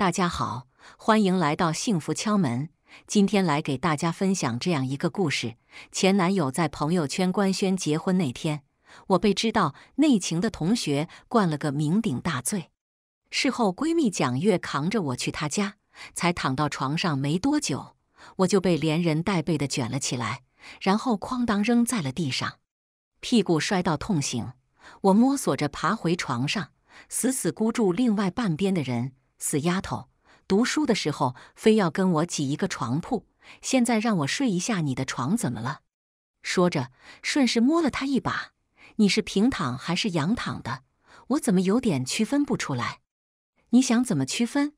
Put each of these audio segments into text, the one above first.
大家好，欢迎来到幸福敲门。今天来给大家分享这样一个故事：前男友在朋友圈官宣结婚那天，我被知道内情的同学灌了个酩酊大醉。事后，闺蜜蒋月扛着我去她家，才躺到床上没多久，我就被连人带被的卷了起来，然后哐当扔在了地上，屁股摔到痛醒。我摸索着爬回床上，死死箍住另外半边的人。死丫头，读书的时候非要跟我挤一个床铺，现在让我睡一下你的床，怎么了？说着，顺势摸了她一把。你是平躺还是仰躺的？我怎么有点区分不出来？你想怎么区分？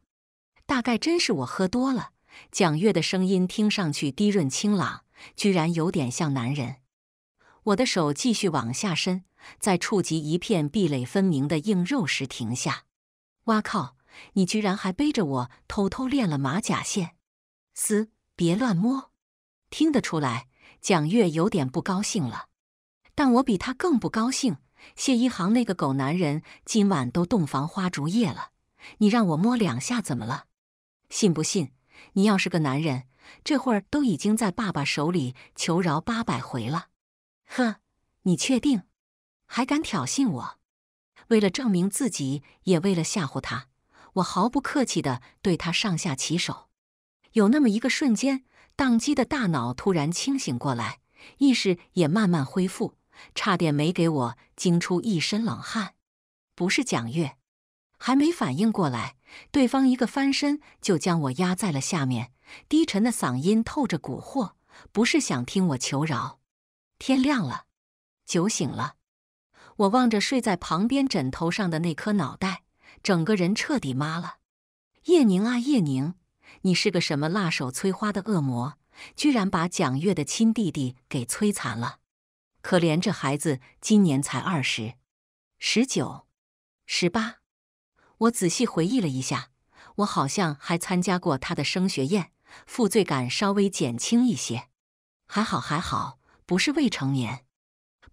大概真是我喝多了。蒋月的声音听上去低润清朗，居然有点像男人。我的手继续往下伸，在触及一片壁垒分明的硬肉时停下。哇靠！你居然还背着我偷偷练了马甲线，嘶！别乱摸。听得出来，蒋月有点不高兴了，但我比他更不高兴。谢一航那个狗男人，今晚都洞房花烛夜了，你让我摸两下怎么了？信不信？你要是个男人，这会儿都已经在爸爸手里求饶八百回了。呵，你确定？还敢挑衅我？为了证明自己，也为了吓唬他。我毫不客气地对他上下其手，有那么一个瞬间，宕机的大脑突然清醒过来，意识也慢慢恢复，差点没给我惊出一身冷汗。不是蒋月，还没反应过来，对方一个翻身就将我压在了下面，低沉的嗓音透着蛊惑，不是想听我求饶。天亮了，酒醒了，我望着睡在旁边枕头上的那颗脑袋。整个人彻底麻了，叶宁啊叶宁，你是个什么辣手摧花的恶魔，居然把蒋月的亲弟弟给摧残了！可怜这孩子今年才二十，十九，十八。我仔细回忆了一下，我好像还参加过他的升学宴，负罪感稍微减轻一些。还好还好，不是未成年，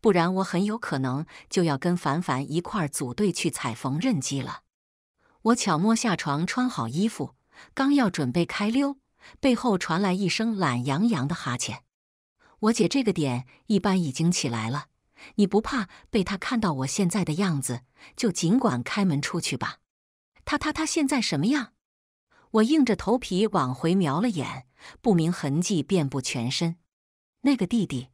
不然我很有可能就要跟凡凡一块儿组队去踩缝纫机了。我悄摸下床，穿好衣服，刚要准备开溜，背后传来一声懒洋洋的哈欠。我姐这个点一般已经起来了，你不怕被她看到我现在的样子？就尽管开门出去吧。她她她现在什么样？我硬着头皮往回瞄了眼，不明痕迹遍布全身。那个弟弟，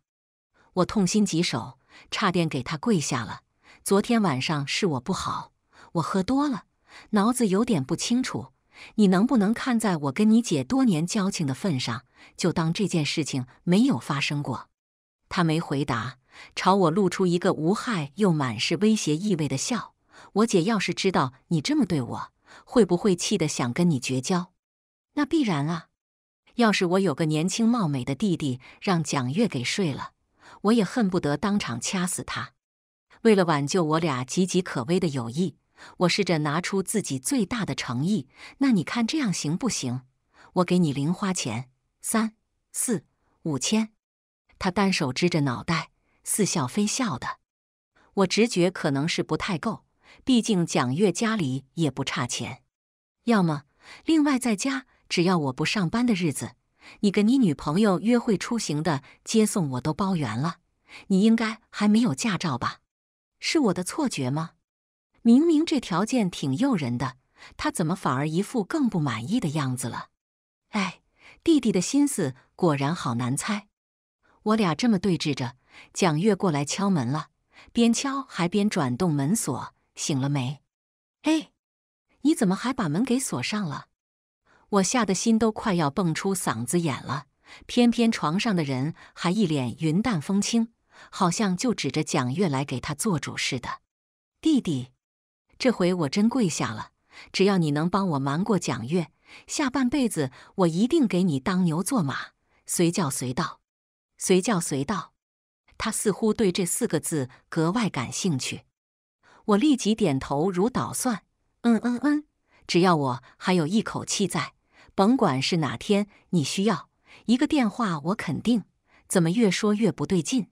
我痛心疾首，差点给他跪下了。昨天晚上是我不好，我喝多了。脑子有点不清楚，你能不能看在我跟你姐多年交情的份上，就当这件事情没有发生过？他没回答，朝我露出一个无害又满是威胁意味的笑。我姐要是知道你这么对我，会不会气得想跟你绝交？那必然啊！要是我有个年轻貌美的弟弟让蒋月给睡了，我也恨不得当场掐死他。为了挽救我俩岌岌可危的友谊。我试着拿出自己最大的诚意，那你看这样行不行？我给你零花钱，三四五千。他单手支着脑袋，似笑非笑的。我直觉可能是不太够，毕竟蒋月家里也不差钱。要么另外在家，只要我不上班的日子，你跟你女朋友约会、出行的接送我都包圆了。你应该还没有驾照吧？是我的错觉吗？明明这条件挺诱人的，他怎么反而一副更不满意的样子了？哎，弟弟的心思果然好难猜。我俩这么对峙着，蒋月过来敲门了，边敲还边转动门锁。醒了没？哎，你怎么还把门给锁上了？我吓得心都快要蹦出嗓子眼了，偏偏床上的人还一脸云淡风轻，好像就指着蒋月来给他做主似的，弟弟。这回我真跪下了，只要你能帮我瞒过蒋月，下半辈子我一定给你当牛做马，随叫随到，随叫随到。他似乎对这四个字格外感兴趣。我立即点头如捣蒜，嗯嗯嗯，只要我还有一口气在，甭管是哪天你需要一个电话，我肯定。怎么越说越不对劲？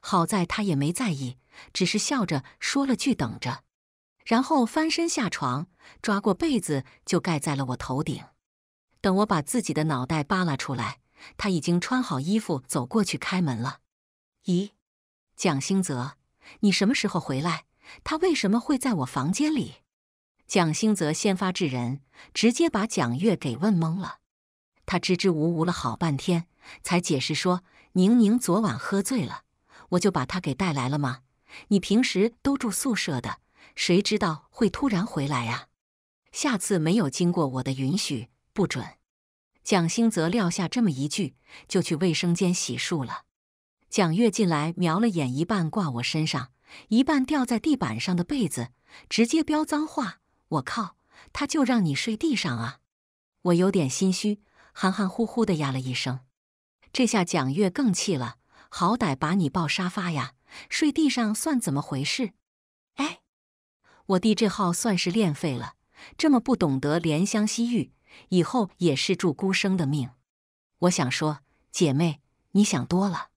好在他也没在意，只是笑着说了句：“等着。”然后翻身下床，抓过被子就盖在了我头顶。等我把自己的脑袋扒拉出来，他已经穿好衣服走过去开门了。咦，蒋兴泽，你什么时候回来？他为什么会在我房间里？蒋兴泽先发制人，直接把蒋月给问懵了。他支支吾吾了好半天，才解释说：“宁宁昨晚喝醉了，我就把她给带来了嘛。你平时都住宿舍的。”谁知道会突然回来啊！下次没有经过我的允许，不准。蒋兴泽撂下这么一句，就去卫生间洗漱了。蒋月进来，瞄了眼一半挂我身上、一半掉在地板上的被子，直接飙脏话：“我靠！他就让你睡地上啊！”我有点心虚，含含糊糊的呀了一声。这下蒋月更气了：“好歹把你抱沙发呀，睡地上算怎么回事？”哎。我弟这号算是练废了，这么不懂得怜香惜玉，以后也是住孤生的命。我想说，姐妹，你想多了。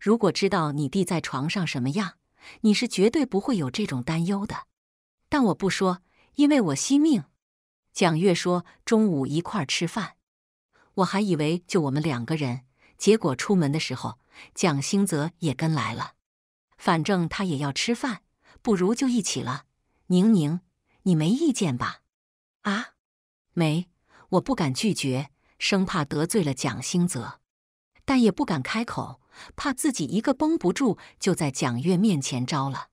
如果知道你弟在床上什么样，你是绝对不会有这种担忧的。但我不说，因为我惜命。蒋月说中午一块儿吃饭，我还以为就我们两个人，结果出门的时候蒋兴泽也跟来了。反正他也要吃饭，不如就一起了。宁宁，你没意见吧？啊，没，我不敢拒绝，生怕得罪了蒋兴泽，但也不敢开口，怕自己一个绷不住就在蒋月面前招了，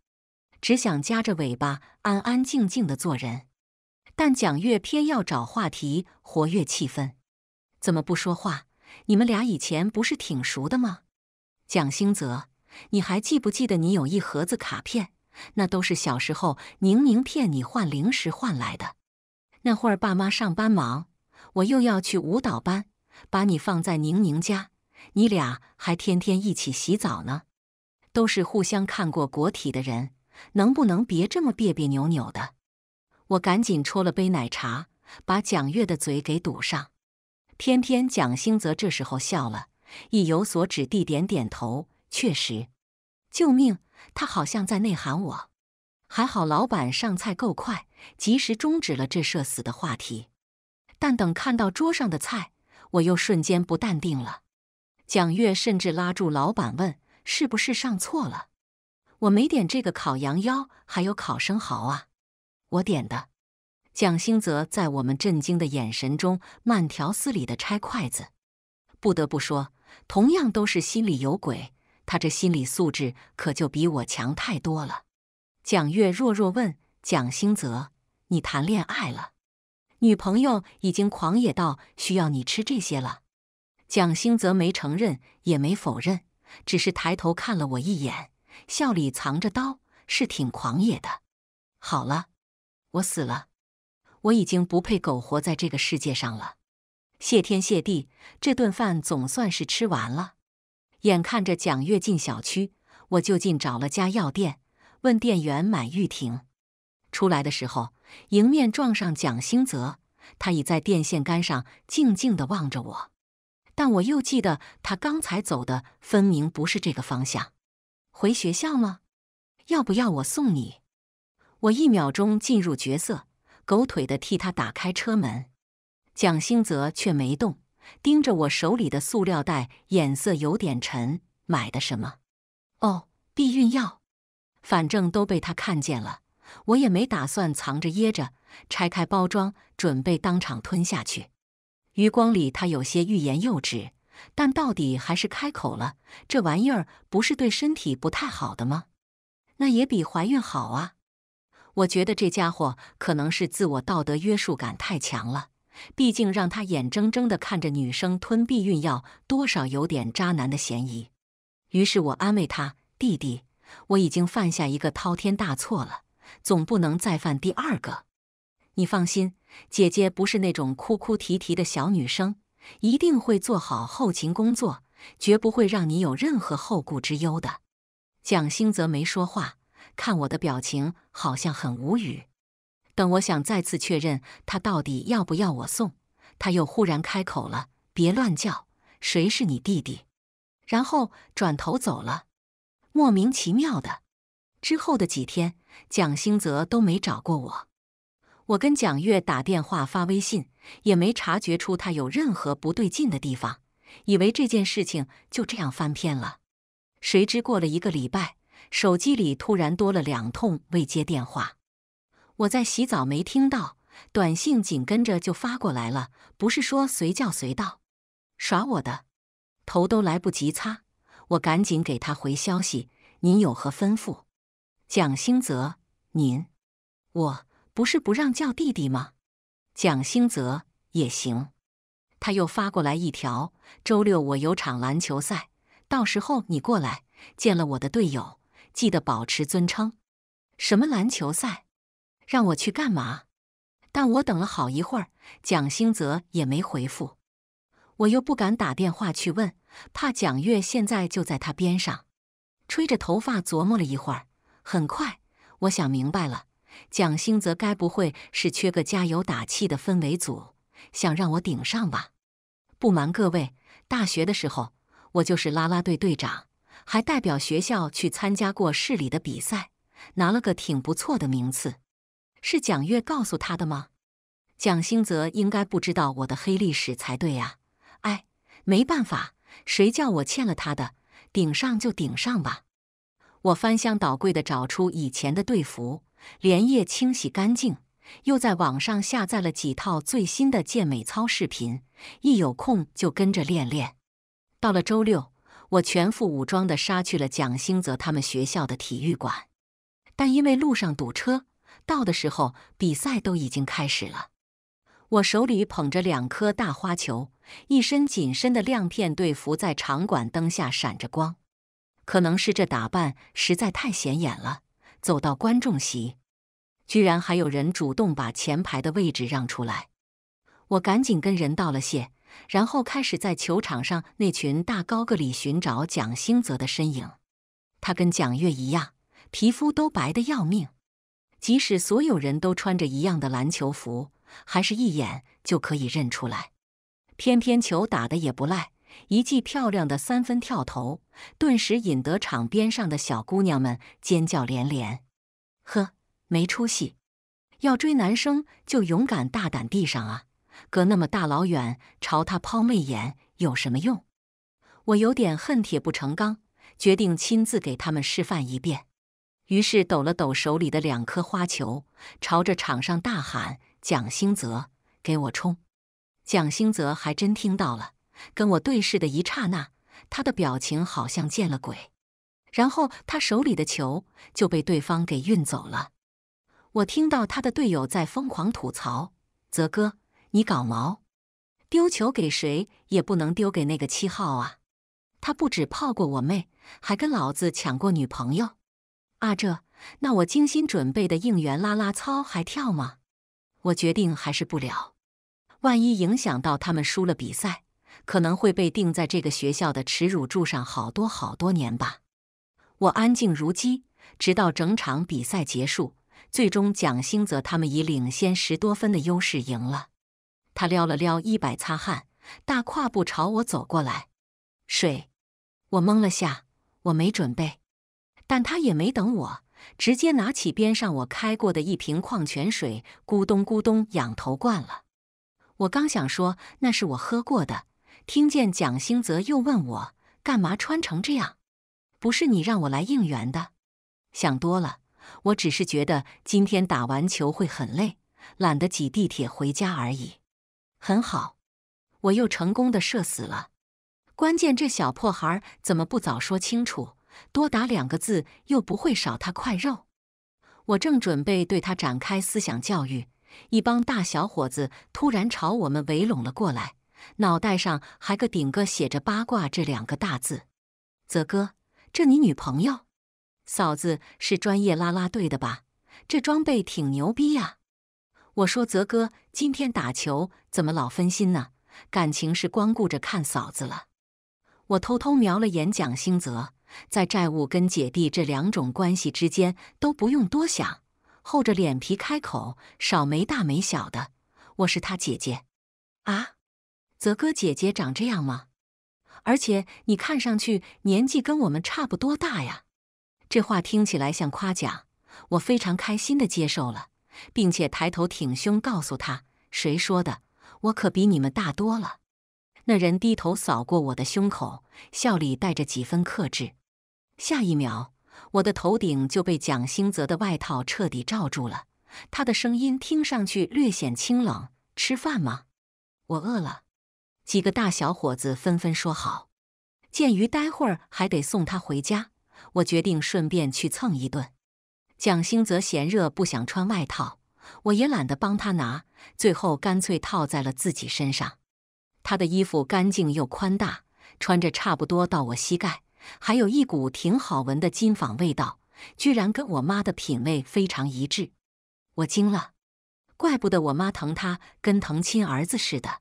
只想夹着尾巴安安静静的做人。但蒋月偏要找话题活跃气氛，怎么不说话？你们俩以前不是挺熟的吗？蒋兴泽，你还记不记得你有一盒子卡片？那都是小时候宁宁骗你换零食换来的。那会儿爸妈上班忙，我又要去舞蹈班，把你放在宁宁家，你俩还天天一起洗澡呢。都是互相看过国体的人，能不能别这么别别扭扭的？我赶紧戳了杯奶茶，把蒋月的嘴给堵上。偏偏蒋兴泽这时候笑了，意有所指地点点头，确实。救命！他好像在内涵我，还好老板上菜够快，及时终止了这社死的话题。但等看到桌上的菜，我又瞬间不淡定了。蒋月甚至拉住老板问：“是不是上错了？我没点这个烤羊腰，还有烤生蚝啊，我点的。”蒋兴泽在我们震惊的眼神中，慢条斯理地拆筷子。不得不说，同样都是心里有鬼。他这心理素质可就比我强太多了。蒋月弱弱问：“蒋兴泽，你谈恋爱了？女朋友已经狂野到需要你吃这些了？”蒋兴泽没承认，也没否认，只是抬头看了我一眼，笑里藏着刀，是挺狂野的。好了，我死了，我已经不配苟活在这个世界上了。谢天谢地，这顿饭总算是吃完了。眼看着蒋月进小区，我就近找了家药店，问店员买玉婷。出来的时候，迎面撞上蒋兴泽，他倚在电线杆上，静静的望着我。但我又记得他刚才走的分明不是这个方向。回学校吗？要不要我送你？我一秒钟进入角色，狗腿的替他打开车门。蒋兴泽却没动。盯着我手里的塑料袋，眼色有点沉。买的什么？哦，避孕药。反正都被他看见了，我也没打算藏着掖着。拆开包装，准备当场吞下去。余光里，他有些欲言又止，但到底还是开口了：“这玩意儿不是对身体不太好的吗？那也比怀孕好啊。”我觉得这家伙可能是自我道德约束感太强了。毕竟让他眼睁睁地看着女生吞避孕药，多少有点渣男的嫌疑。于是我安慰他：“弟弟，我已经犯下一个滔天大错了，总不能再犯第二个。你放心，姐姐不是那种哭哭啼啼的小女生，一定会做好后勤工作，绝不会让你有任何后顾之忧的。”蒋兴泽没说话，看我的表情，好像很无语。等我想再次确认他到底要不要我送，他又忽然开口了：“别乱叫，谁是你弟弟？”然后转头走了，莫名其妙的。之后的几天，蒋兴泽都没找过我。我跟蒋月打电话发微信，也没察觉出他有任何不对劲的地方，以为这件事情就这样翻篇了。谁知过了一个礼拜，手机里突然多了两通未接电话。我在洗澡，没听到短信，紧跟着就发过来了。不是说随叫随到，耍我的，头都来不及擦，我赶紧给他回消息。您有何吩咐，蒋兴泽？您，我不是不让叫弟弟吗？蒋兴泽也行。他又发过来一条：周六我有场篮球赛，到时候你过来见了我的队友，记得保持尊称。什么篮球赛？让我去干嘛？但我等了好一会儿，蒋兴泽也没回复。我又不敢打电话去问，怕蒋月现在就在他边上，吹着头发琢磨了一会儿。很快，我想明白了，蒋兴泽该不会是缺个加油打气的氛围组，想让我顶上吧？不瞒各位，大学的时候我就是啦啦队队长，还代表学校去参加过市里的比赛，拿了个挺不错的名次。是蒋月告诉他的吗？蒋兴泽应该不知道我的黑历史才对呀。哎，没办法，谁叫我欠了他的？顶上就顶上吧。我翻箱倒柜的找出以前的队服，连夜清洗干净，又在网上下载了几套最新的健美操视频，一有空就跟着练练。到了周六，我全副武装的杀去了蒋兴泽他们学校的体育馆，但因为路上堵车。到的时候，比赛都已经开始了。我手里捧着两颗大花球，一身紧身的亮片队服在场馆灯下闪着光。可能是这打扮实在太显眼了，走到观众席，居然还有人主动把前排的位置让出来。我赶紧跟人道了谢，然后开始在球场上那群大高个里寻找蒋兴泽的身影。他跟蒋月一样，皮肤都白的要命。即使所有人都穿着一样的篮球服，还是一眼就可以认出来。偏偏球打得也不赖，一记漂亮的三分跳投，顿时引得场边上的小姑娘们尖叫连连。呵，没出息！要追男生就勇敢大胆地上啊，隔那么大老远朝他抛媚眼有什么用？我有点恨铁不成钢，决定亲自给他们示范一遍。于是抖了抖手里的两颗花球，朝着场上大喊：“蒋兴泽，给我冲！”蒋兴泽还真听到了，跟我对视的一刹那，他的表情好像见了鬼。然后他手里的球就被对方给运走了。我听到他的队友在疯狂吐槽：“泽哥，你搞毛？丢球给谁也不能丢给那个七号啊！他不止泡过我妹，还跟老子抢过女朋友。”啊，这那我精心准备的应援拉拉操还跳吗？我决定还是不了。万一影响到他们输了比赛，可能会被钉在这个学校的耻辱柱上好多好多年吧。我安静如鸡，直到整场比赛结束，最终蒋兴泽他们以领先十多分的优势赢了。他撩了撩衣摆擦汗，大跨步朝我走过来。水，我懵了下，我没准备。但他也没等我，直接拿起边上我开过的一瓶矿泉水，咕咚咕咚仰头灌了。我刚想说那是我喝过的，听见蒋兴泽又问我干嘛穿成这样？不是你让我来应援的？想多了，我只是觉得今天打完球会很累，懒得挤地铁回家而已。很好，我又成功的射死了。关键这小破孩怎么不早说清楚？多打两个字又不会少他块肉。我正准备对他展开思想教育，一帮大小伙子突然朝我们围拢了过来，脑袋上还个顶个写着“八卦”这两个大字。泽哥，这你女朋友？嫂子是专业拉拉队的吧？这装备挺牛逼呀！我说，泽哥，今天打球怎么老分心呢？感情是光顾着看嫂子了。我偷偷瞄了眼蒋兴泽。在债务跟姐弟这两种关系之间都不用多想，厚着脸皮开口，少没大没小的。我是他姐姐，啊？泽哥姐姐长这样吗？而且你看上去年纪跟我们差不多大呀。这话听起来像夸奖，我非常开心的接受了，并且抬头挺胸告诉他：“谁说的？我可比你们大多了。”那人低头扫过我的胸口，笑里带着几分克制。下一秒，我的头顶就被蒋兴泽的外套彻底罩住了。他的声音听上去略显清冷：“吃饭吗？我饿了。”几个大小伙子纷纷说：“好。”鉴于待会儿还得送他回家，我决定顺便去蹭一顿。蒋兴泽嫌热不想穿外套，我也懒得帮他拿，最后干脆套在了自己身上。他的衣服干净又宽大，穿着差不多到我膝盖，还有一股挺好闻的金纺味道，居然跟我妈的品味非常一致，我惊了，怪不得我妈疼他跟疼亲儿子似的。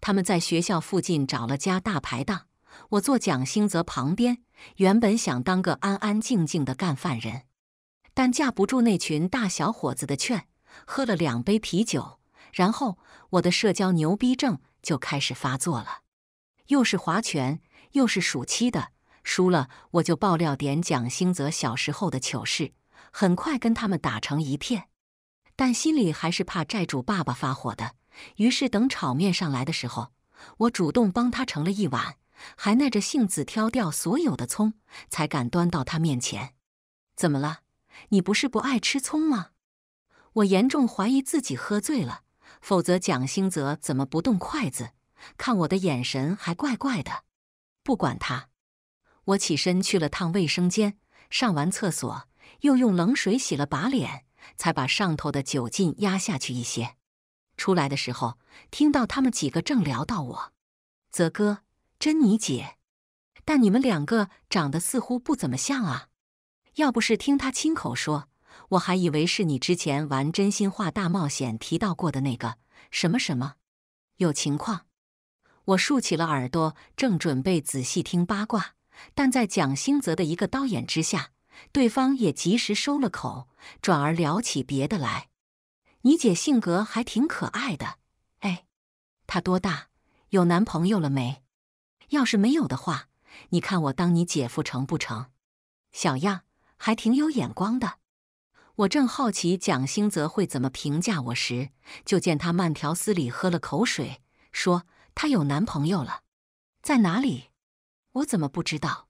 他们在学校附近找了家大排档，我坐蒋兴泽旁边，原本想当个安安静静的干饭人，但架不住那群大小伙子的劝，喝了两杯啤酒，然后我的社交牛逼症。就开始发作了，又是划拳，又是数七的，输了我就爆料点蒋兴泽小时候的糗事，很快跟他们打成一片，但心里还是怕债主爸爸发火的，于是等炒面上来的时候，我主动帮他盛了一碗，还耐着性子挑掉所有的葱，才敢端到他面前。怎么了？你不是不爱吃葱吗？我严重怀疑自己喝醉了。否则，蒋兴泽怎么不动筷子？看我的眼神还怪怪的。不管他，我起身去了趟卫生间，上完厕所又用冷水洗了把脸，才把上头的酒劲压下去一些。出来的时候，听到他们几个正聊到我，泽哥、珍妮姐，但你们两个长得似乎不怎么像啊。要不是听他亲口说。我还以为是你之前玩真心话大冒险提到过的那个什么什么，有情况。我竖起了耳朵，正准备仔细听八卦，但在蒋兴泽的一个刀眼之下，对方也及时收了口，转而聊起别的来。你姐性格还挺可爱的，哎，她多大？有男朋友了没？要是没有的话，你看我当你姐夫成不成？小样，还挺有眼光的。我正好奇蒋兴泽会怎么评价我时，就见他慢条斯理喝了口水，说：“他有男朋友了，在哪里？我怎么不知道？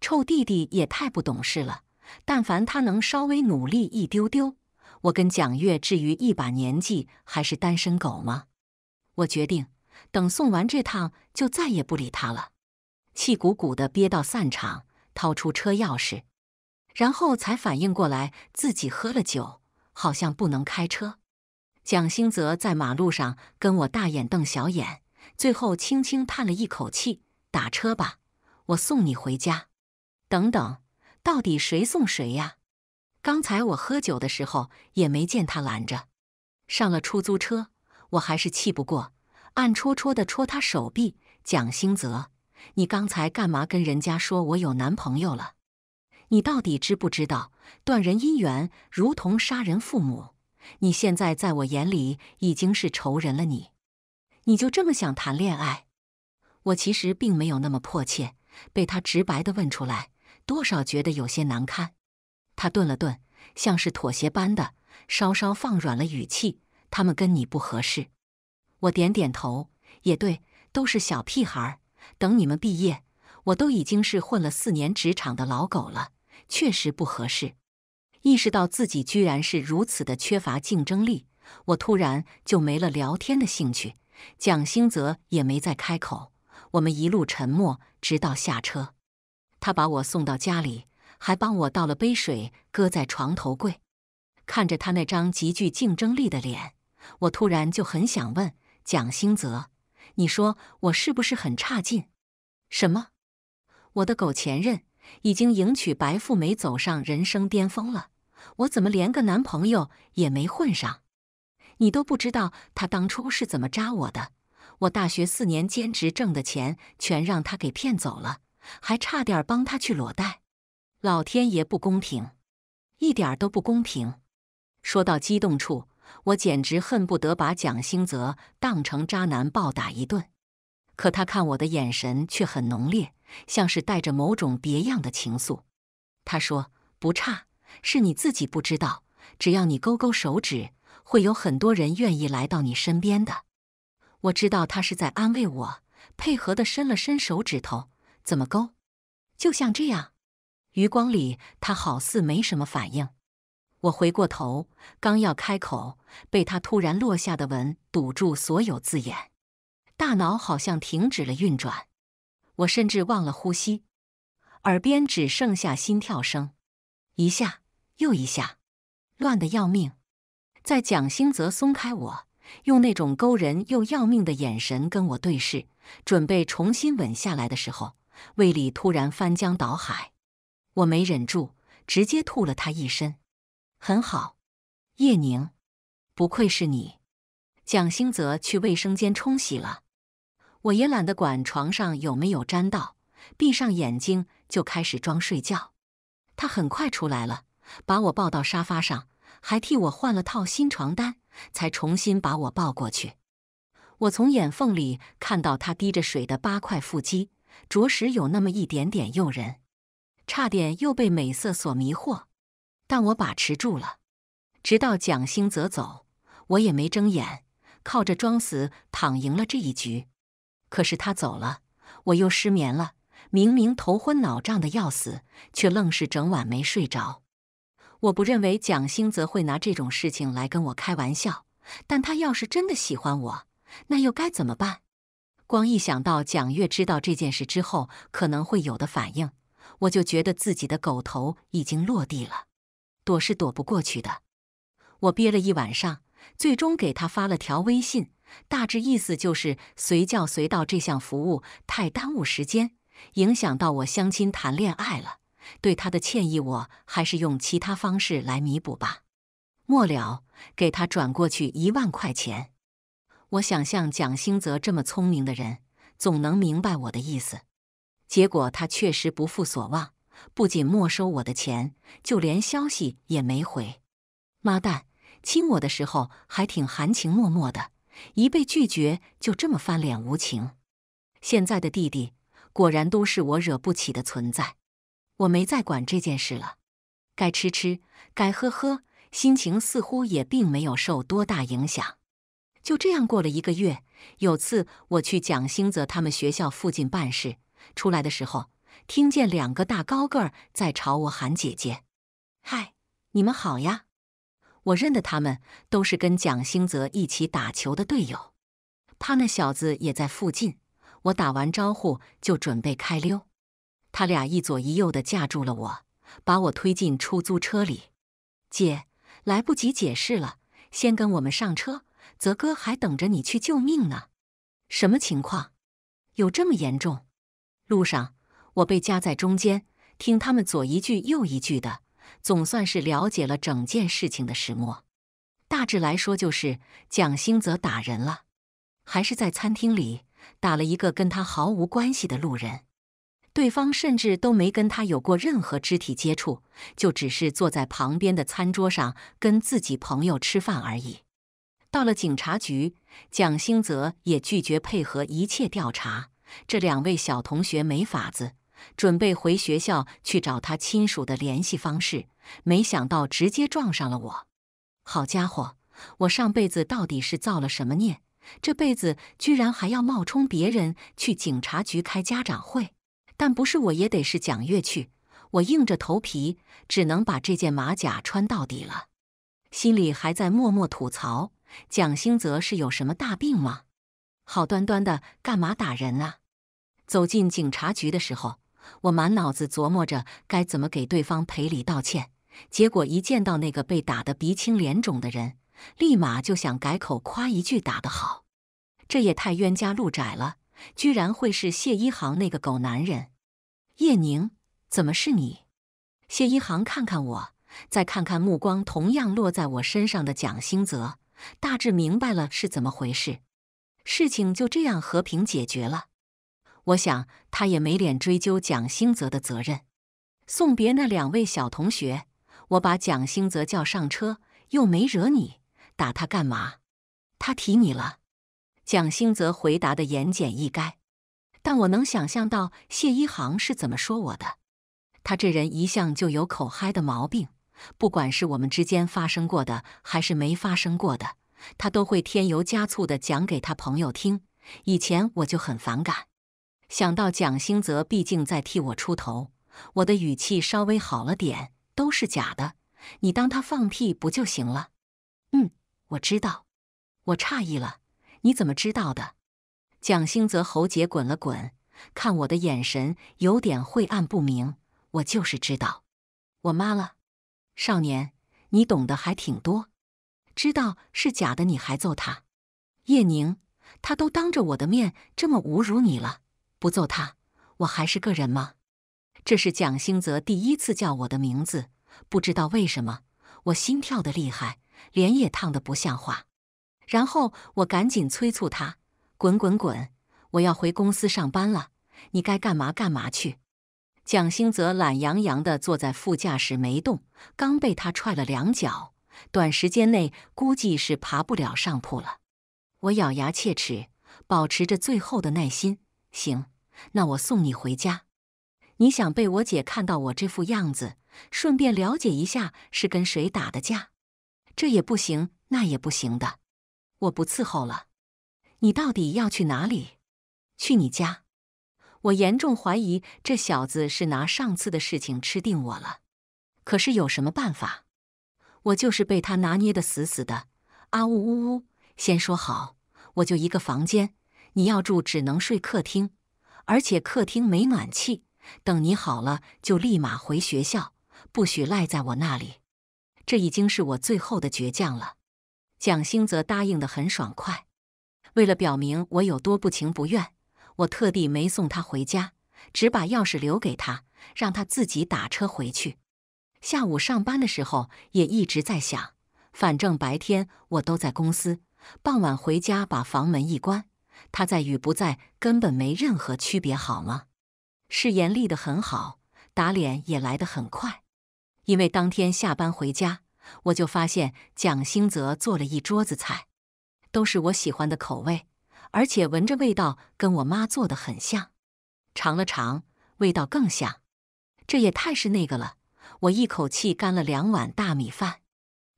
臭弟弟也太不懂事了！但凡他能稍微努力一丢丢，我跟蒋月至于一把年纪还是单身狗吗？”我决定，等送完这趟就再也不理他了。气鼓鼓的憋到散场，掏出车钥匙。然后才反应过来自己喝了酒，好像不能开车。蒋兴泽在马路上跟我大眼瞪小眼，最后轻轻叹了一口气：“打车吧，我送你回家。”等等，到底谁送谁呀？刚才我喝酒的时候也没见他拦着。上了出租车，我还是气不过，暗戳戳的戳他手臂：“蒋兴泽，你刚才干嘛跟人家说我有男朋友了？”你到底知不知道，断人姻缘如同杀人父母？你现在在我眼里已经是仇人了。你，你就这么想谈恋爱？我其实并没有那么迫切。被他直白的问出来，多少觉得有些难堪。他顿了顿，像是妥协般的稍稍放软了语气：“他们跟你不合适。”我点点头，也对，都是小屁孩。等你们毕业，我都已经是混了四年职场的老狗了。确实不合适。意识到自己居然是如此的缺乏竞争力，我突然就没了聊天的兴趣。蒋兴泽也没再开口。我们一路沉默，直到下车。他把我送到家里，还帮我倒了杯水，搁在床头柜。看着他那张极具竞争力的脸，我突然就很想问蒋兴泽：“你说我是不是很差劲？什么？我的狗前任？”已经迎娶白富美，走上人生巅峰了。我怎么连个男朋友也没混上？你都不知道他当初是怎么渣我的！我大学四年兼职挣的钱全让他给骗走了，还差点帮他去裸贷。老天爷不公平，一点都不公平！说到激动处，我简直恨不得把蒋兴泽当成渣男暴打一顿。可他看我的眼神却很浓烈。像是带着某种别样的情愫，他说：“不差，是你自己不知道。只要你勾勾手指，会有很多人愿意来到你身边的。”我知道他是在安慰我，配合的伸了伸手指头。怎么勾？就像这样。余光里，他好似没什么反应。我回过头，刚要开口，被他突然落下的吻堵住所有字眼，大脑好像停止了运转。我甚至忘了呼吸，耳边只剩下心跳声，一下又一下，乱得要命。在蒋兴泽松开我，用那种勾人又要命的眼神跟我对视，准备重新吻下来的时候，胃里突然翻江倒海，我没忍住，直接吐了他一身。很好，叶宁，不愧是你。蒋兴泽去卫生间冲洗了。我也懒得管床上有没有沾到，闭上眼睛就开始装睡觉。他很快出来了，把我抱到沙发上，还替我换了套新床单，才重新把我抱过去。我从眼缝里看到他滴着水的八块腹肌，着实有那么一点点诱人，差点又被美色所迷惑，但我把持住了。直到蒋兴泽走，我也没睁眼，靠着装死躺赢了这一局。可是他走了，我又失眠了。明明头昏脑胀的要死，却愣是整晚没睡着。我不认为蒋兴泽会拿这种事情来跟我开玩笑，但他要是真的喜欢我，那又该怎么办？光一想到蒋月知道这件事之后可能会有的反应，我就觉得自己的狗头已经落地了，躲是躲不过去的。我憋了一晚上，最终给他发了条微信。大致意思就是，随叫随到这项服务太耽误时间，影响到我相亲谈恋爱了。对他的歉意，我还是用其他方式来弥补吧。末了，给他转过去一万块钱。我想象蒋兴泽这么聪明的人，总能明白我的意思。结果他确实不负所望，不仅没收我的钱，就连消息也没回。妈蛋，亲我的时候还挺含情脉脉的。一被拒绝，就这么翻脸无情。现在的弟弟果然都是我惹不起的存在。我没再管这件事了，该吃吃，该喝喝，心情似乎也并没有受多大影响。就这样过了一个月。有次我去蒋兴泽他们学校附近办事，出来的时候，听见两个大高个儿在朝我喊：“姐姐，嗨，你们好呀！”我认得他们，都是跟蒋兴泽一起打球的队友。他那小子也在附近。我打完招呼就准备开溜，他俩一左一右的架住了我，把我推进出租车里。姐，来不及解释了，先跟我们上车。泽哥还等着你去救命呢。什么情况？有这么严重？路上，我被夹在中间，听他们左一句右一句的。总算是了解了整件事情的始末，大致来说就是蒋兴泽打人了，还是在餐厅里打了一个跟他毫无关系的路人，对方甚至都没跟他有过任何肢体接触，就只是坐在旁边的餐桌上跟自己朋友吃饭而已。到了警察局，蒋兴泽也拒绝配合一切调查，这两位小同学没法子。准备回学校去找他亲属的联系方式，没想到直接撞上了我。好家伙，我上辈子到底是造了什么孽？这辈子居然还要冒充别人去警察局开家长会，但不是我也得是蒋月去。我硬着头皮，只能把这件马甲穿到底了，心里还在默默吐槽：蒋兴泽是有什么大病吗？好端端的干嘛打人啊？走进警察局的时候。我满脑子琢磨着该怎么给对方赔礼道歉，结果一见到那个被打得鼻青脸肿的人，立马就想改口夸一句“打得好”，这也太冤家路窄了！居然会是谢一航那个狗男人！叶宁，怎么是你？谢一航看看我，再看看目光同样落在我身上的蒋兴泽，大致明白了是怎么回事。事情就这样和平解决了。我想他也没脸追究蒋兴泽的责任。送别那两位小同学，我把蒋兴泽叫上车，又没惹你，打他干嘛？他提你了。蒋兴泽回答的言简意赅，但我能想象到谢一航是怎么说我的。他这人一向就有口嗨的毛病，不管是我们之间发生过的还是没发生过的，他都会添油加醋的讲给他朋友听。以前我就很反感。想到蒋兴泽毕竟在替我出头，我的语气稍微好了点。都是假的，你当他放屁不就行了？嗯，我知道。我诧异了，你怎么知道的？蒋兴泽喉结滚了滚，看我的眼神有点晦暗不明。我就是知道。我妈了，少年，你懂得还挺多。知道是假的，你还揍他？叶宁，他都当着我的面这么侮辱你了。不揍他，我还是个人吗？这是蒋兴泽第一次叫我的名字，不知道为什么，我心跳的厉害，脸也烫的不像话。然后我赶紧催促他：“滚滚滚，我要回公司上班了，你该干嘛干嘛去。”蒋兴泽懒洋洋的坐在副驾驶没动，刚被他踹了两脚，短时间内估计是爬不了上铺了。我咬牙切齿，保持着最后的耐心，行。那我送你回家。你想被我姐看到我这副样子，顺便了解一下是跟谁打的架？这也不行，那也不行的。我不伺候了。你到底要去哪里？去你家？我严重怀疑这小子是拿上次的事情吃定我了。可是有什么办法？我就是被他拿捏得死死的。啊呜呜呜！先说好，我就一个房间，你要住只能睡客厅。而且客厅没暖气，等你好了就立马回学校，不许赖在我那里。这已经是我最后的倔强了。蒋兴泽答应的很爽快。为了表明我有多不情不愿，我特地没送他回家，只把钥匙留给他，让他自己打车回去。下午上班的时候也一直在想，反正白天我都在公司，傍晚回家把房门一关。他在与不在根本没任何区别，好吗？誓言立得很好，打脸也来得很快。因为当天下班回家，我就发现蒋兴泽做了一桌子菜，都是我喜欢的口味，而且闻着味道跟我妈做的很像。尝了尝，味道更像。这也太是那个了！我一口气干了两碗大米饭，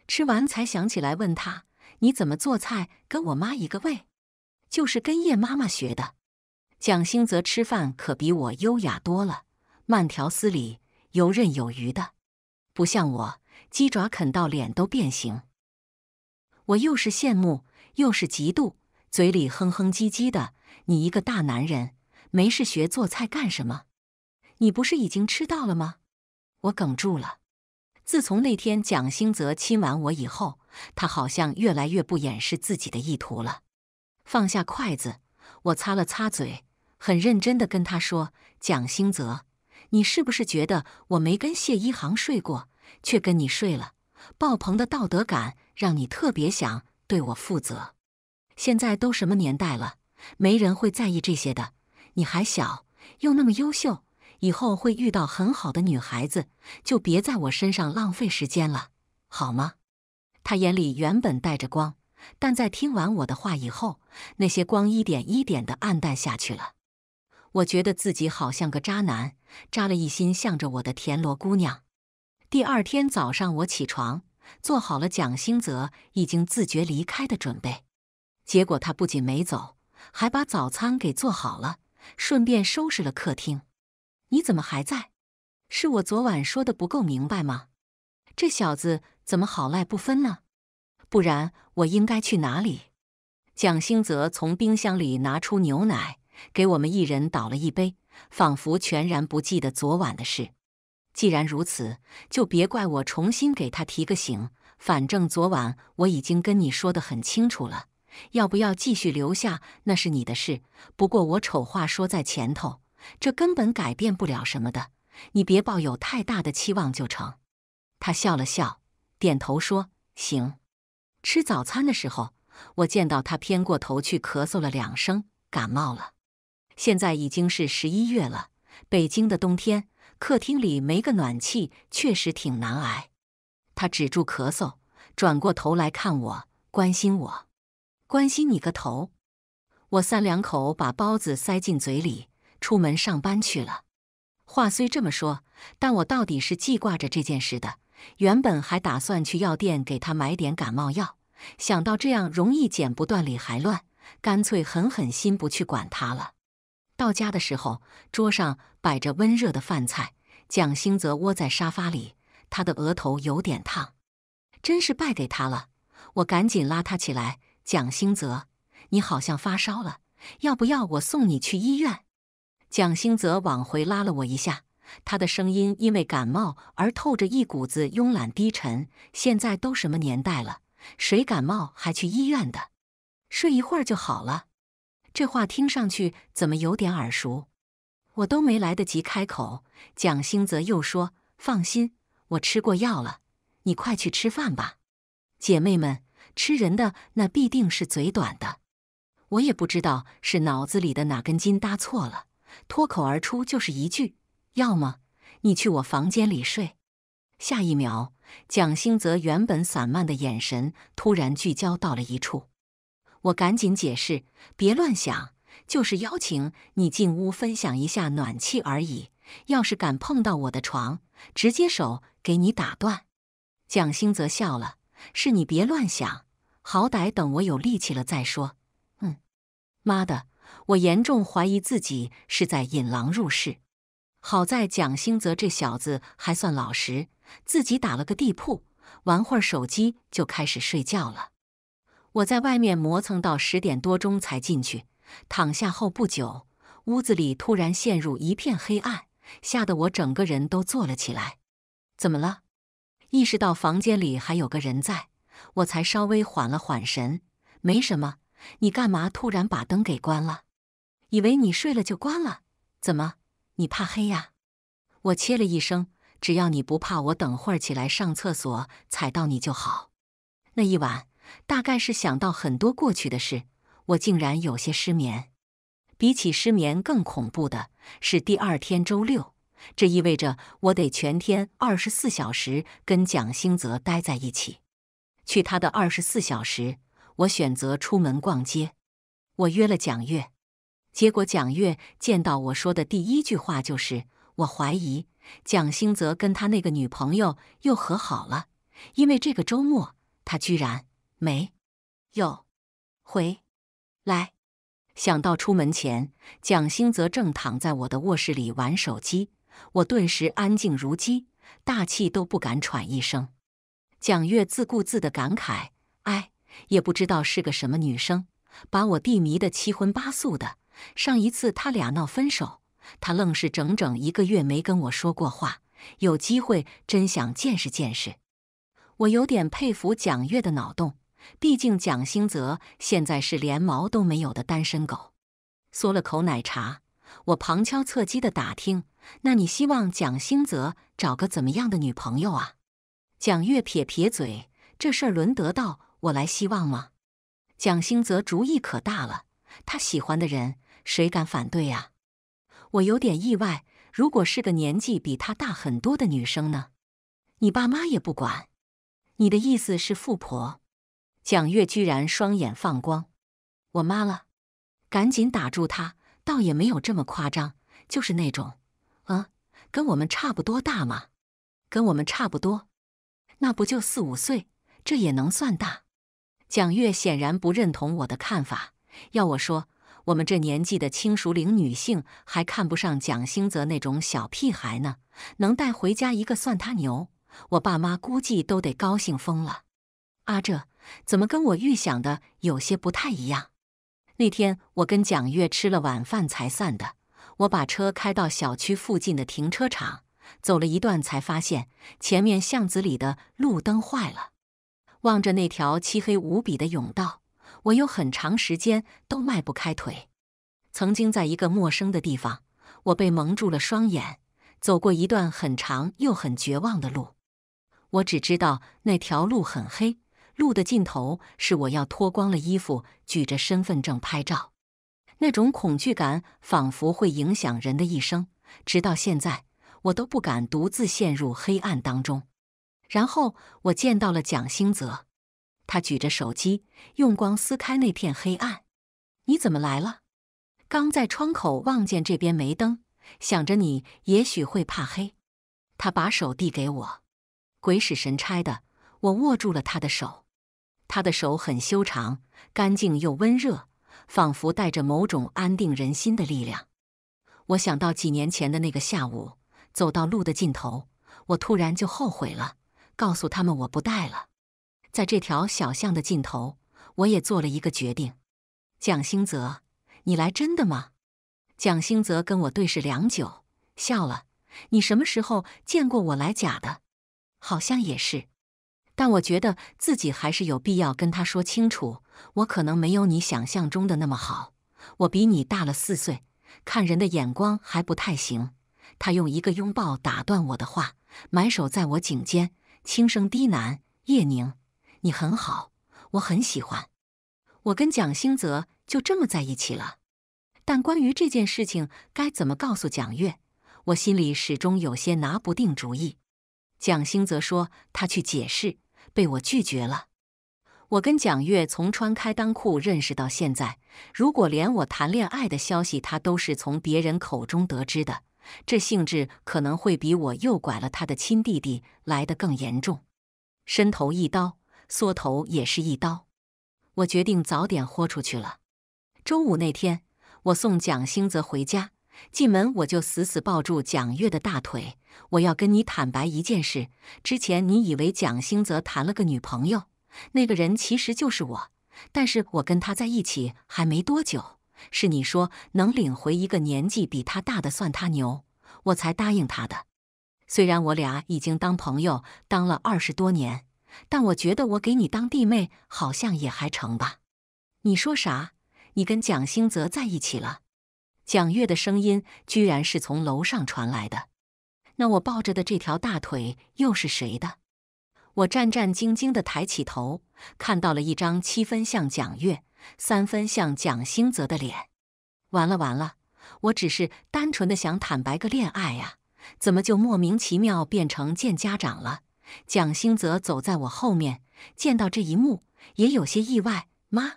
吃完才想起来问他：“你怎么做菜，跟我妈一个味？”就是跟叶妈妈学的。蒋兴泽吃饭可比我优雅多了，慢条斯理，游刃有余的，不像我，鸡爪啃到脸都变形。我又是羡慕又是嫉妒，嘴里哼哼唧唧的。你一个大男人，没事学做菜干什么？你不是已经吃到了吗？我哽住了。自从那天蒋兴泽亲完我以后，他好像越来越不掩饰自己的意图了。放下筷子，我擦了擦嘴，很认真地跟他说：“蒋兴泽，你是不是觉得我没跟谢一航睡过，却跟你睡了？爆棚的道德感让你特别想对我负责。现在都什么年代了，没人会在意这些的。你还小，又那么优秀，以后会遇到很好的女孩子，就别在我身上浪费时间了，好吗？”他眼里原本带着光。但在听完我的话以后，那些光一点一点的暗淡下去了。我觉得自己好像个渣男，渣了一心向着我的田螺姑娘。第二天早上我起床，做好了蒋兴泽已经自觉离开的准备。结果他不仅没走，还把早餐给做好了，顺便收拾了客厅。你怎么还在？是我昨晚说的不够明白吗？这小子怎么好赖不分呢？不然我应该去哪里？蒋兴泽从冰箱里拿出牛奶，给我们一人倒了一杯，仿佛全然不记得昨晚的事。既然如此，就别怪我重新给他提个醒。反正昨晚我已经跟你说得很清楚了，要不要继续留下那是你的事。不过我丑话说在前头，这根本改变不了什么的，你别抱有太大的期望就成。他笑了笑，点头说：“行。”吃早餐的时候，我见到他偏过头去咳嗽了两声，感冒了。现在已经是十一月了，北京的冬天，客厅里没个暖气，确实挺难挨。他止住咳嗽，转过头来看我，关心我，关心你个头！我三两口把包子塞进嘴里，出门上班去了。话虽这么说，但我到底是记挂着这件事的。原本还打算去药店给他买点感冒药，想到这样容易剪不断理还乱，干脆狠狠心不去管他了。到家的时候，桌上摆着温热的饭菜，蒋兴泽窝在沙发里，他的额头有点烫，真是败给他了。我赶紧拉他起来，蒋兴泽，你好像发烧了，要不要我送你去医院？蒋兴泽往回拉了我一下。他的声音因为感冒而透着一股子慵懒低沉。现在都什么年代了，谁感冒还去医院的？睡一会儿就好了。这话听上去怎么有点耳熟？我都没来得及开口，蒋兴泽又说：“放心，我吃过药了。你快去吃饭吧。”姐妹们，吃人的那必定是嘴短的。我也不知道是脑子里的哪根筋搭错了，脱口而出就是一句。要么你去我房间里睡。下一秒，蒋兴泽原本散漫的眼神突然聚焦到了一处。我赶紧解释：“别乱想，就是邀请你进屋分享一下暖气而已。要是敢碰到我的床，直接手给你打断。”蒋兴泽笑了：“是你别乱想，好歹等我有力气了再说。”嗯，妈的，我严重怀疑自己是在引狼入室。好在蒋兴泽这小子还算老实，自己打了个地铺，玩会儿手机就开始睡觉了。我在外面磨蹭到十点多钟才进去，躺下后不久，屋子里突然陷入一片黑暗，吓得我整个人都坐了起来。怎么了？意识到房间里还有个人在，我才稍微缓了缓神。没什么，你干嘛突然把灯给关了？以为你睡了就关了？怎么？你怕黑呀？我切了一声。只要你不怕，我等会儿起来上厕所踩到你就好。那一晚，大概是想到很多过去的事，我竟然有些失眠。比起失眠更恐怖的是，第二天周六，这意味着我得全天二十四小时跟蒋兴泽待在一起。去他的二十四小时！我选择出门逛街。我约了蒋月。结果蒋月见到我说的第一句话就是：“我怀疑蒋兴泽跟他那个女朋友又和好了，因为这个周末他居然没，有，回来。”想到出门前蒋兴泽正躺在我的卧室里玩手机，我顿时安静如鸡，大气都不敢喘一声。蒋月自顾自的感慨：“哎，也不知道是个什么女生，把我弟迷得七荤八素的。”上一次他俩闹分手，他愣是整整一个月没跟我说过话。有机会真想见识见识。我有点佩服蒋月的脑洞，毕竟蒋兴泽现在是连毛都没有的单身狗。嗦了口奶茶，我旁敲侧击的打听：“那你希望蒋兴泽找个怎么样的女朋友啊？”蒋月撇撇嘴：“这事儿轮得到我来希望吗？”蒋兴泽主意可大了，他喜欢的人。谁敢反对呀？我有点意外。如果是个年纪比她大很多的女生呢？你爸妈也不管？你的意思是富婆？蒋月居然双眼放光。我妈了，赶紧打住！她倒也没有这么夸张，就是那种……啊，跟我们差不多大嘛，跟我们差不多，那不就四五岁？这也能算大？蒋月显然不认同我的看法。要我说。我们这年纪的轻熟龄女性还看不上蒋兴泽那种小屁孩呢，能带回家一个算他牛。我爸妈估计都得高兴疯了。阿这怎么跟我预想的有些不太一样？那天我跟蒋月吃了晚饭才散的，我把车开到小区附近的停车场，走了一段才发现前面巷子里的路灯坏了。望着那条漆黑无比的甬道。我有很长时间都迈不开腿。曾经在一个陌生的地方，我被蒙住了双眼，走过一段很长又很绝望的路。我只知道那条路很黑，路的尽头是我要脱光了衣服，举着身份证拍照。那种恐惧感仿佛会影响人的一生，直到现在，我都不敢独自陷入黑暗当中。然后我见到了蒋兴泽。他举着手机，用光撕开那片黑暗。你怎么来了？刚在窗口望见这边没灯，想着你也许会怕黑。他把手递给我，鬼使神差的，我握住了他的手。他的手很修长，干净又温热，仿佛带着某种安定人心的力量。我想到几年前的那个下午，走到路的尽头，我突然就后悔了，告诉他们我不带了。在这条小巷的尽头，我也做了一个决定。蒋兴泽，你来真的吗？蒋兴泽跟我对视良久，笑了。你什么时候见过我来假的？好像也是，但我觉得自己还是有必要跟他说清楚。我可能没有你想象中的那么好。我比你大了四岁，看人的眼光还不太行。他用一个拥抱打断我的话，埋首在我颈间，轻声低喃：“叶宁。”你很好，我很喜欢。我跟蒋兴泽就这么在一起了，但关于这件事情该怎么告诉蒋月，我心里始终有些拿不定主意。蒋兴泽说他去解释，被我拒绝了。我跟蒋月从穿开裆裤认识到现在，如果连我谈恋爱的消息他都是从别人口中得知的，这性质可能会比我诱拐了他的亲弟弟来的更严重。伸头一刀。缩头也是一刀，我决定早点豁出去了。周五那天，我送蒋兴泽回家，进门我就死死抱住蒋月的大腿。我要跟你坦白一件事：之前你以为蒋兴泽谈了个女朋友，那个人其实就是我。但是我跟他在一起还没多久，是你说能领回一个年纪比他大的算他牛，我才答应他的。虽然我俩已经当朋友当了二十多年。但我觉得我给你当弟妹好像也还成吧？你说啥？你跟蒋兴泽在一起了？蒋月的声音居然是从楼上传来的。那我抱着的这条大腿又是谁的？我战战兢兢地抬起头，看到了一张七分像蒋月、三分像蒋兴泽的脸。完了完了！我只是单纯的想坦白个恋爱呀，怎么就莫名其妙变成见家长了？蒋兴泽走在我后面，见到这一幕也有些意外。妈，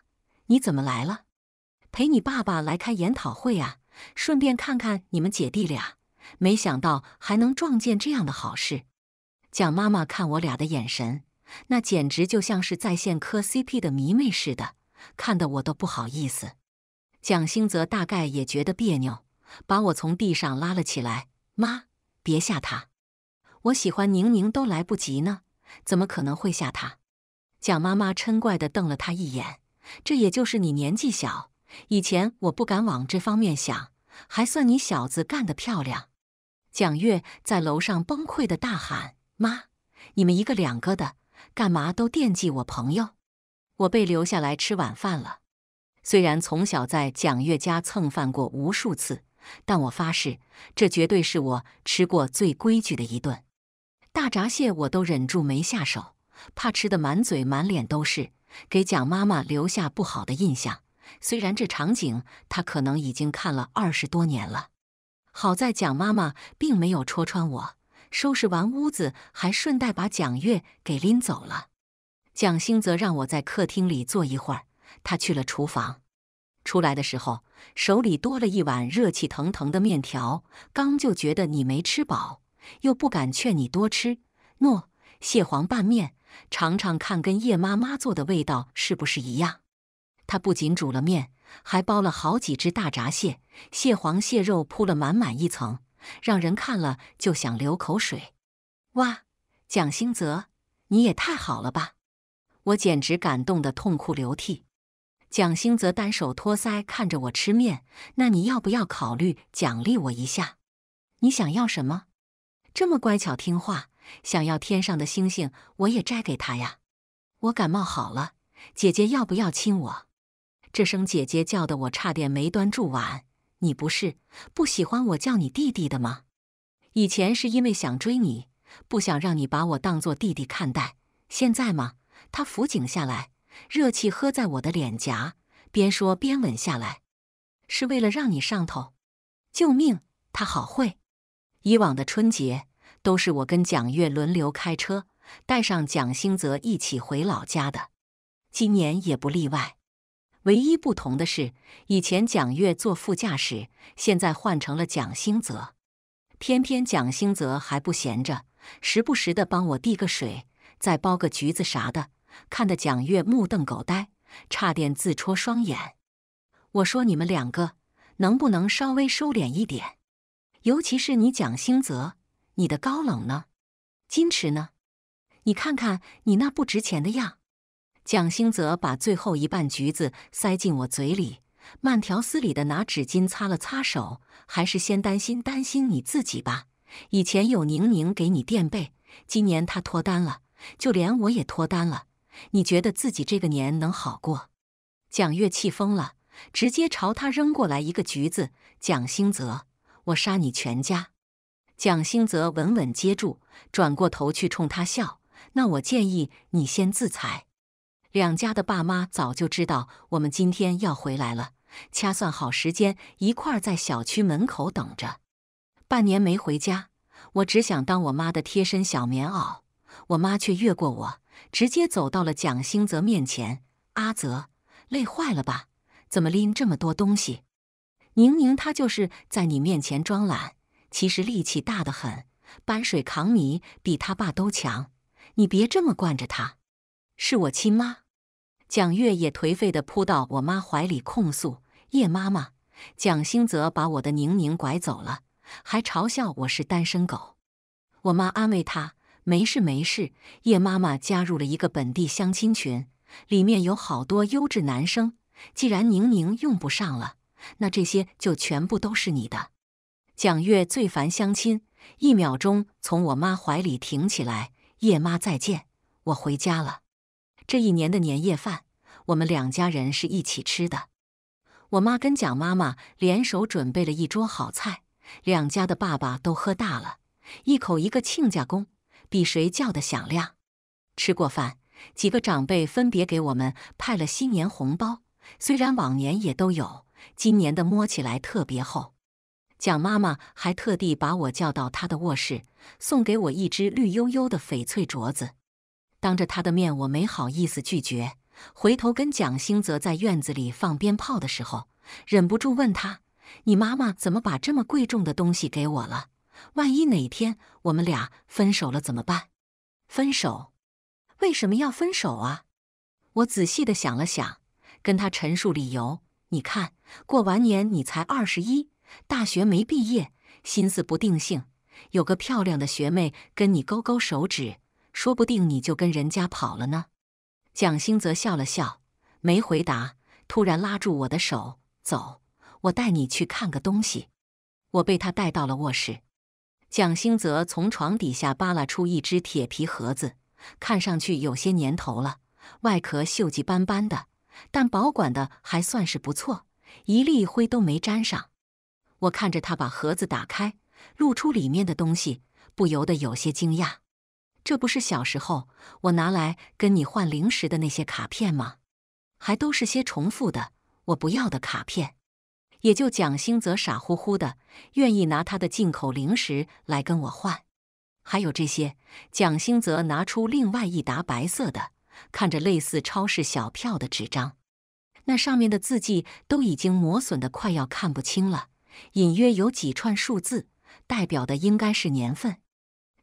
你怎么来了？陪你爸爸来开研讨会啊，顺便看看你们姐弟俩。没想到还能撞见这样的好事。蒋妈妈看我俩的眼神，那简直就像是在线磕 CP 的迷妹似的，看得我都不好意思。蒋兴泽大概也觉得别扭，把我从地上拉了起来。妈，别吓他。我喜欢宁宁都来不及呢，怎么可能会吓她？蒋妈妈嗔怪地瞪了他一眼。这也就是你年纪小，以前我不敢往这方面想，还算你小子干得漂亮。蒋月在楼上崩溃的大喊：“妈，你们一个两个的，干嘛都惦记我朋友？我被留下来吃晚饭了。虽然从小在蒋月家蹭饭过无数次，但我发誓，这绝对是我吃过最规矩的一顿。”大闸蟹我都忍住没下手，怕吃的满嘴满脸都是，给蒋妈妈留下不好的印象。虽然这场景她可能已经看了二十多年了，好在蒋妈妈并没有戳穿我。收拾完屋子，还顺带把蒋月给拎走了。蒋兴则让我在客厅里坐一会儿，他去了厨房。出来的时候，手里多了一碗热气腾腾的面条。刚就觉得你没吃饱。又不敢劝你多吃，诺，蟹黄拌面，尝尝看，跟叶妈妈做的味道是不是一样？他不仅煮了面，还包了好几只大闸蟹，蟹黄蟹肉铺了满满一层，让人看了就想流口水。哇，蒋兴泽，你也太好了吧！我简直感动得痛哭流涕。蒋兴泽单手托腮看着我吃面，那你要不要考虑奖励我一下？你想要什么？这么乖巧听话，想要天上的星星，我也摘给他呀。我感冒好了，姐姐要不要亲我？这声姐姐叫的我差点没端住碗。你不是不喜欢我叫你弟弟的吗？以前是因为想追你，不想让你把我当做弟弟看待。现在吗？他扶井下来，热气喝在我的脸颊，边说边吻下来，是为了让你上头。救命！他好会。以往的春节都是我跟蒋月轮流开车，带上蒋兴泽一起回老家的，今年也不例外。唯一不同的是，以前蒋月坐副驾驶，现在换成了蒋兴泽。偏偏蒋兴泽还不闲着，时不时的帮我递个水，再剥个橘子啥的，看得蒋月目瞪口呆，差点自戳双眼。我说你们两个能不能稍微收敛一点？尤其是你蒋兴泽，你的高冷呢，矜持呢？你看看你那不值钱的样！蒋兴泽把最后一瓣橘子塞进我嘴里，慢条斯理的拿纸巾擦了擦手。还是先担心担心你自己吧。以前有宁宁给你垫背，今年她脱单了，就连我也脱单了。你觉得自己这个年能好过？蒋月气疯了，直接朝他扔过来一个橘子。蒋兴泽。我杀你全家！蒋兴泽稳稳接住，转过头去冲他笑。那我建议你先自裁。两家的爸妈早就知道我们今天要回来了，掐算好时间，一块儿在小区门口等着。半年没回家，我只想当我妈的贴身小棉袄，我妈却越过我，直接走到了蒋兴泽面前。阿泽，累坏了吧？怎么拎这么多东西？宁宁他就是在你面前装懒，其实力气大得很，搬水扛米比他爸都强。你别这么惯着他，是我亲妈。蒋月也颓废地扑到我妈怀里控诉：“叶妈妈，蒋兴泽把我的宁宁拐走了，还嘲笑我是单身狗。”我妈安慰他：“没事没事，叶妈妈加入了一个本地相亲群，里面有好多优质男生。既然宁宁用不上了。”那这些就全部都是你的。蒋月最烦相亲，一秒钟从我妈怀里挺起来。叶妈再见，我回家了。这一年的年夜饭，我们两家人是一起吃的。我妈跟蒋妈妈联手准备了一桌好菜，两家的爸爸都喝大了，一口一个亲家公，比谁叫的响亮。吃过饭，几个长辈分别给我们派了新年红包，虽然往年也都有。今年的摸起来特别厚，蒋妈妈还特地把我叫到她的卧室，送给我一只绿油油的翡翠镯子。当着她的面，我没好意思拒绝。回头跟蒋兴泽在院子里放鞭炮的时候，忍不住问他：“你妈妈怎么把这么贵重的东西给我了？万一哪天我们俩分手了怎么办？分手？为什么要分手啊？”我仔细地想了想，跟他陈述理由。你看，过完年你才二十一，大学没毕业，心思不定性，有个漂亮的学妹跟你勾勾手指，说不定你就跟人家跑了呢。蒋兴泽笑了笑，没回答，突然拉住我的手，走，我带你去看个东西。我被他带到了卧室，蒋兴泽从床底下扒拉出一只铁皮盒子，看上去有些年头了，外壳锈迹斑斑的。但保管的还算是不错，一粒灰都没沾上。我看着他把盒子打开，露出里面的东西，不由得有些惊讶。这不是小时候我拿来跟你换零食的那些卡片吗？还都是些重复的，我不要的卡片。也就蒋兴泽傻乎乎的愿意拿他的进口零食来跟我换。还有这些，蒋兴泽拿出另外一沓白色的。看着类似超市小票的纸张，那上面的字迹都已经磨损得快要看不清了，隐约有几串数字，代表的应该是年份。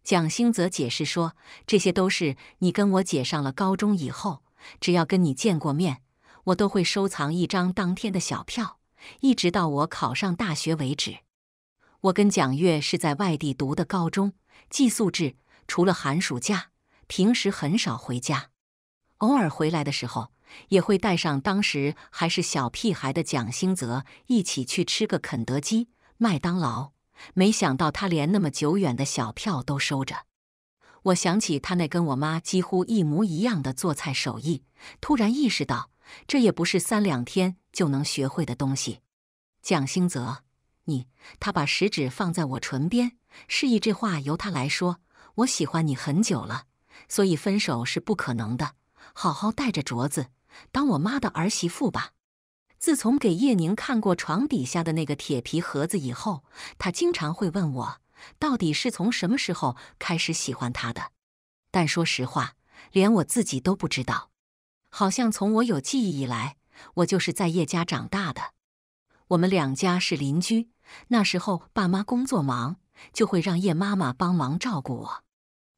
蒋兴泽解释说：“这些都是你跟我姐上了高中以后，只要跟你见过面，我都会收藏一张当天的小票，一直到我考上大学为止。我跟蒋月是在外地读的高中，寄宿制，除了寒暑假，平时很少回家。”偶尔回来的时候，也会带上当时还是小屁孩的蒋兴泽一起去吃个肯德基、麦当劳。没想到他连那么久远的小票都收着。我想起他那跟我妈几乎一模一样的做菜手艺，突然意识到这也不是三两天就能学会的东西。蒋兴泽，你……他把食指放在我唇边，示意这话由他来说。我喜欢你很久了，所以分手是不可能的。好好带着镯子，当我妈的儿媳妇吧。自从给叶宁看过床底下的那个铁皮盒子以后，他经常会问我，到底是从什么时候开始喜欢他的。但说实话，连我自己都不知道。好像从我有记忆以来，我就是在叶家长大的。我们两家是邻居，那时候爸妈工作忙，就会让叶妈妈帮忙照顾我，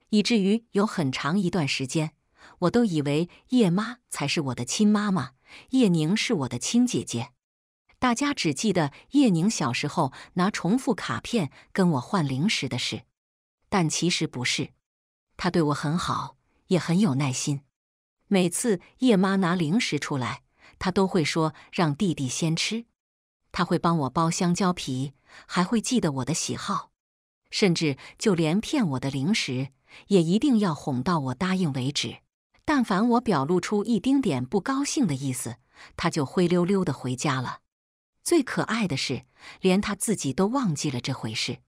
以至于有很长一段时间。我都以为叶妈才是我的亲妈妈，叶宁是我的亲姐姐。大家只记得叶宁小时候拿重复卡片跟我换零食的事，但其实不是。她对我很好，也很有耐心。每次叶妈拿零食出来，她都会说让弟弟先吃。她会帮我剥香蕉皮，还会记得我的喜好，甚至就连骗我的零食，也一定要哄到我答应为止。但凡我表露出一丁点不高兴的意思，他就灰溜溜地回家了。最可爱的是，连他自己都忘记了这回事。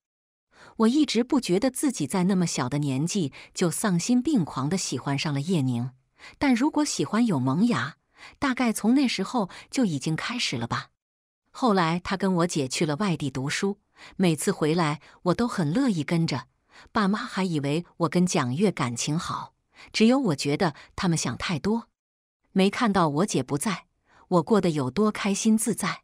我一直不觉得自己在那么小的年纪就丧心病狂地喜欢上了叶宁，但如果喜欢有萌芽，大概从那时候就已经开始了吧。后来他跟我姐去了外地读书，每次回来我都很乐意跟着，爸妈还以为我跟蒋月感情好。只有我觉得他们想太多，没看到我姐不在，我过得有多开心自在。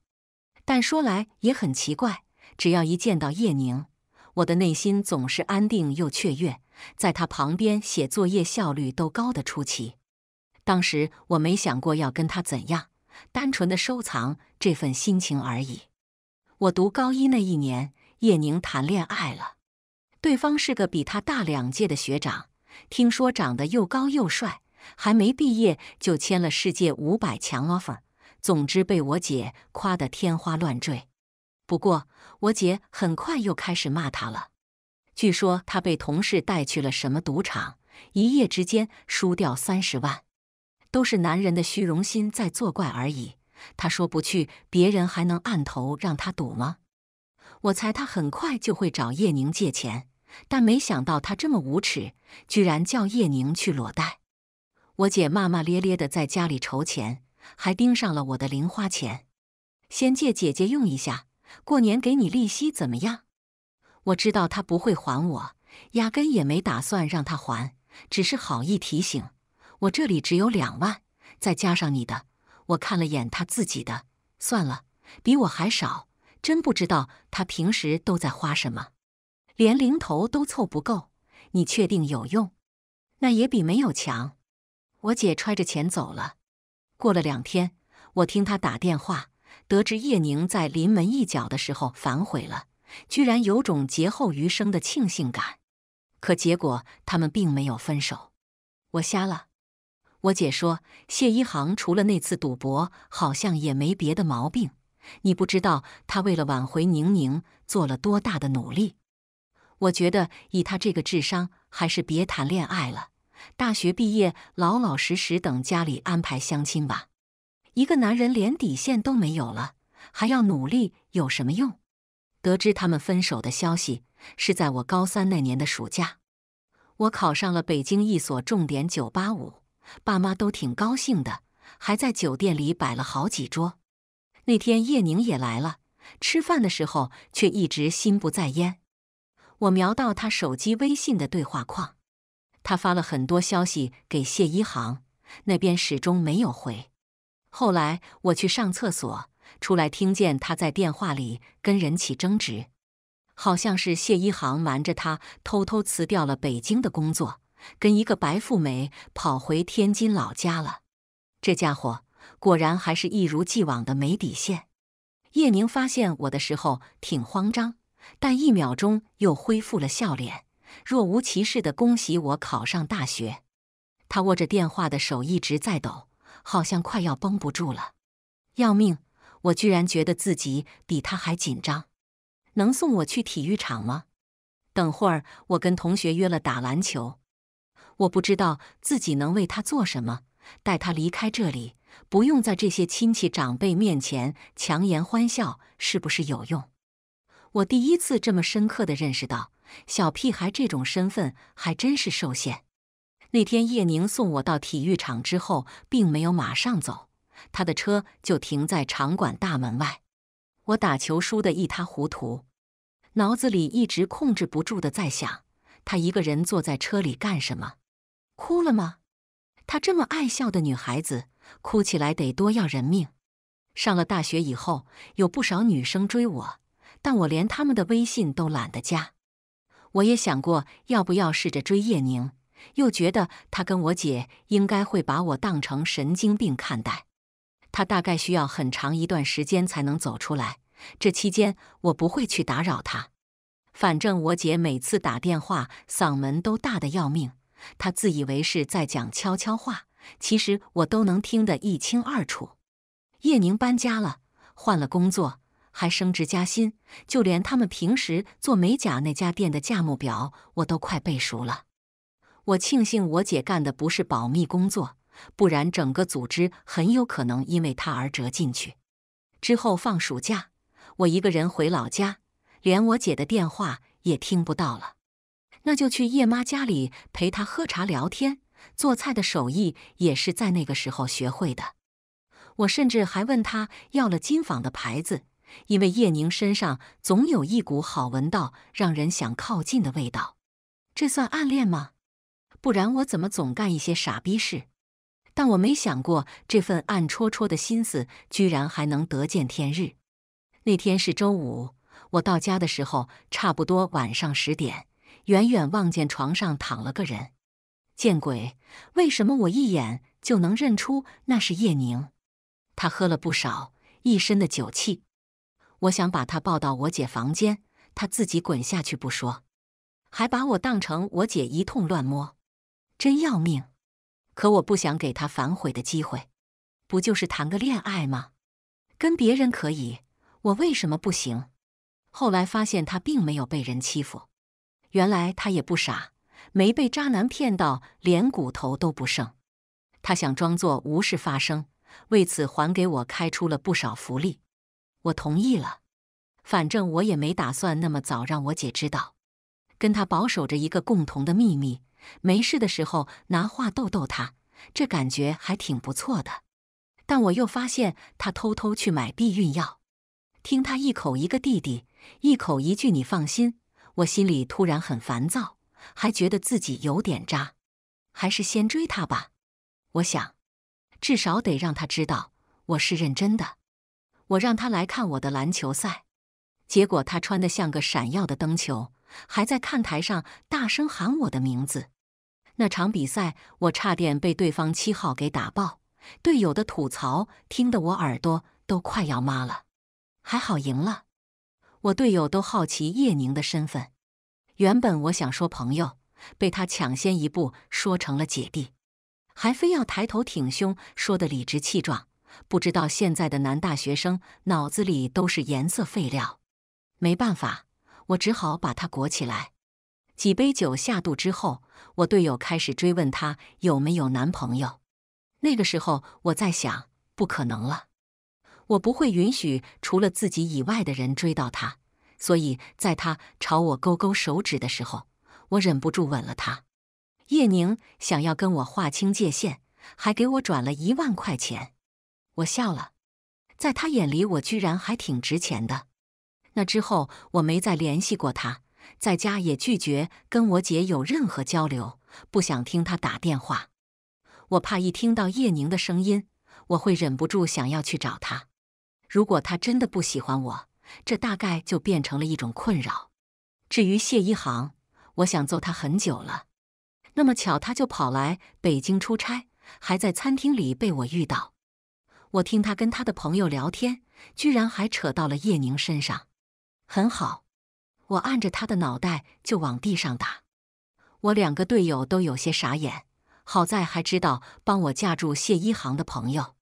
但说来也很奇怪，只要一见到叶宁，我的内心总是安定又雀跃，在他旁边写作业效率都高得出奇。当时我没想过要跟他怎样，单纯的收藏这份心情而已。我读高一那一年，叶宁谈恋爱了，对方是个比他大两届的学长。听说长得又高又帅，还没毕业就签了世界五百强 offer。总之被我姐夸得天花乱坠。不过我姐很快又开始骂他了。据说他被同事带去了什么赌场，一夜之间输掉三十万，都是男人的虚荣心在作怪而已。他说不去，别人还能按头让他赌吗？我猜他很快就会找叶宁借钱。但没想到他这么无耻，居然叫叶宁去裸贷。我姐骂骂咧咧的在家里筹钱，还盯上了我的零花钱。先借姐姐用一下，过年给你利息怎么样？我知道他不会还我，压根也没打算让他还，只是好意提醒。我这里只有两万，再加上你的，我看了眼他自己的，算了，比我还少。真不知道他平时都在花什么。连零头都凑不够，你确定有用？那也比没有强。我姐揣着钱走了。过了两天，我听她打电话，得知叶宁在临门一脚的时候反悔了，居然有种劫后余生的庆幸感。可结果他们并没有分手，我瞎了。我姐说，谢一航除了那次赌博，好像也没别的毛病。你不知道他为了挽回宁宁做了多大的努力。我觉得以他这个智商，还是别谈恋爱了。大学毕业，老老实实等家里安排相亲吧。一个男人连底线都没有了，还要努力有什么用？得知他们分手的消息是在我高三那年的暑假。我考上了北京一所重点九八五，爸妈都挺高兴的，还在酒店里摆了好几桌。那天叶宁也来了，吃饭的时候却一直心不在焉。我瞄到他手机微信的对话框，他发了很多消息给谢一航，那边始终没有回。后来我去上厕所，出来听见他在电话里跟人起争执，好像是谢一航瞒着他偷偷辞掉了北京的工作，跟一个白富美跑回天津老家了。这家伙果然还是一如既往的没底线。叶宁发现我的时候挺慌张。但一秒钟又恢复了笑脸，若无其事地恭喜我考上大学。他握着电话的手一直在抖，好像快要绷不住了。要命！我居然觉得自己比他还紧张。能送我去体育场吗？等会儿我跟同学约了打篮球。我不知道自己能为他做什么，带他离开这里，不用在这些亲戚长辈面前强颜欢笑，是不是有用？我第一次这么深刻的认识到，小屁孩这种身份还真是受限。那天叶宁送我到体育场之后，并没有马上走，他的车就停在场馆大门外。我打球输得一塌糊涂，脑子里一直控制不住的在想：他一个人坐在车里干什么？哭了吗？他这么爱笑的女孩子，哭起来得多要人命。上了大学以后，有不少女生追我。但我连他们的微信都懒得加。我也想过要不要试着追叶宁，又觉得他跟我姐应该会把我当成神经病看待。他大概需要很长一段时间才能走出来，这期间我不会去打扰他。反正我姐每次打电话嗓门都大得要命，她自以为是在讲悄悄话，其实我都能听得一清二楚。叶宁搬家了，换了工作。还升职加薪，就连他们平时做美甲那家店的价目表我都快背熟了。我庆幸我姐干的不是保密工作，不然整个组织很有可能因为她而折进去。之后放暑假，我一个人回老家，连我姐的电话也听不到了。那就去叶妈家里陪她喝茶聊天，做菜的手艺也是在那个时候学会的。我甚至还问她要了金纺的牌子。因为叶宁身上总有一股好闻到让人想靠近的味道，这算暗恋吗？不然我怎么总干一些傻逼事？但我没想过这份暗戳戳的心思居然还能得见天日。那天是周五，我到家的时候差不多晚上十点，远远望见床上躺了个人。见鬼！为什么我一眼就能认出那是叶宁？他喝了不少，一身的酒气。我想把他抱到我姐房间，他自己滚下去不说，还把我当成我姐一通乱摸，真要命。可我不想给他反悔的机会，不就是谈个恋爱吗？跟别人可以，我为什么不行？后来发现他并没有被人欺负，原来他也不傻，没被渣男骗到连骨头都不剩。他想装作无事发生，为此还给我开出了不少福利。我同意了，反正我也没打算那么早让我姐知道，跟她保守着一个共同的秘密。没事的时候拿话逗逗她，这感觉还挺不错的。但我又发现她偷偷去买避孕药，听她一口一个弟弟，一口一句你放心，我心里突然很烦躁，还觉得自己有点渣。还是先追她吧，我想，至少得让她知道我是认真的。我让他来看我的篮球赛，结果他穿得像个闪耀的灯球，还在看台上大声喊我的名字。那场比赛我差点被对方七号给打爆，队友的吐槽听得我耳朵都快要麻了。还好赢了，我队友都好奇叶宁的身份。原本我想说朋友，被他抢先一步说成了姐弟，还非要抬头挺胸说的理直气壮。不知道现在的男大学生脑子里都是颜色废料，没办法，我只好把它裹起来。几杯酒下肚之后，我队友开始追问他有没有男朋友。那个时候我在想，不可能了，我不会允许除了自己以外的人追到他。所以，在他朝我勾勾手指的时候，我忍不住吻了他。叶宁想要跟我划清界限，还给我转了一万块钱。我笑了，在他眼里，我居然还挺值钱的。那之后，我没再联系过他，在家也拒绝跟我姐有任何交流，不想听他打电话。我怕一听到叶宁的声音，我会忍不住想要去找他。如果他真的不喜欢我，这大概就变成了一种困扰。至于谢一航，我想揍他很久了。那么巧，他就跑来北京出差，还在餐厅里被我遇到。我听他跟他的朋友聊天，居然还扯到了叶宁身上。很好，我按着他的脑袋就往地上打。我两个队友都有些傻眼，好在还知道帮我架住谢一航的朋友。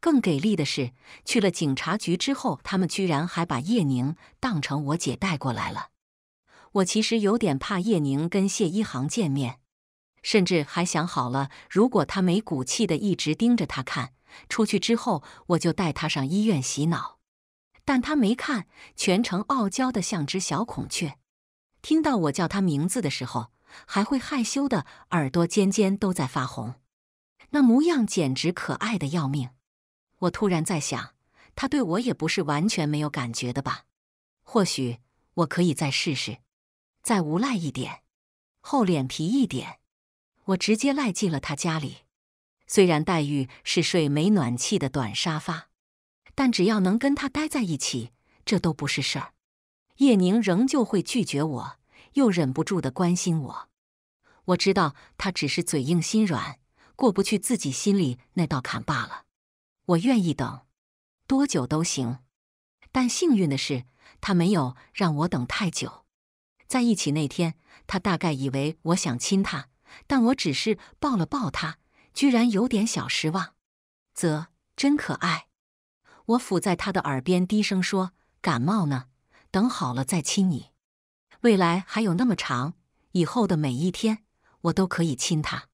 更给力的是，去了警察局之后，他们居然还把叶宁当成我姐带过来了。我其实有点怕叶宁跟谢一航见面，甚至还想好了，如果他没骨气的一直盯着他看。出去之后，我就带他上医院洗脑，但他没看，全程傲娇的像只小孔雀。听到我叫他名字的时候，还会害羞的耳朵尖尖都在发红，那模样简直可爱的要命。我突然在想，他对我也不是完全没有感觉的吧？或许我可以再试试，再无赖一点，厚脸皮一点，我直接赖进了他家里。虽然黛玉是睡没暖气的短沙发，但只要能跟他待在一起，这都不是事儿。叶宁仍旧会拒绝我，又忍不住的关心我。我知道他只是嘴硬心软，过不去自己心里那道坎罢了。我愿意等多久都行，但幸运的是，他没有让我等太久。在一起那天，他大概以为我想亲他，但我只是抱了抱他。居然有点小失望，啧，真可爱。我伏在他的耳边低声说：“感冒呢，等好了再亲你。未来还有那么长，以后的每一天，我都可以亲他。”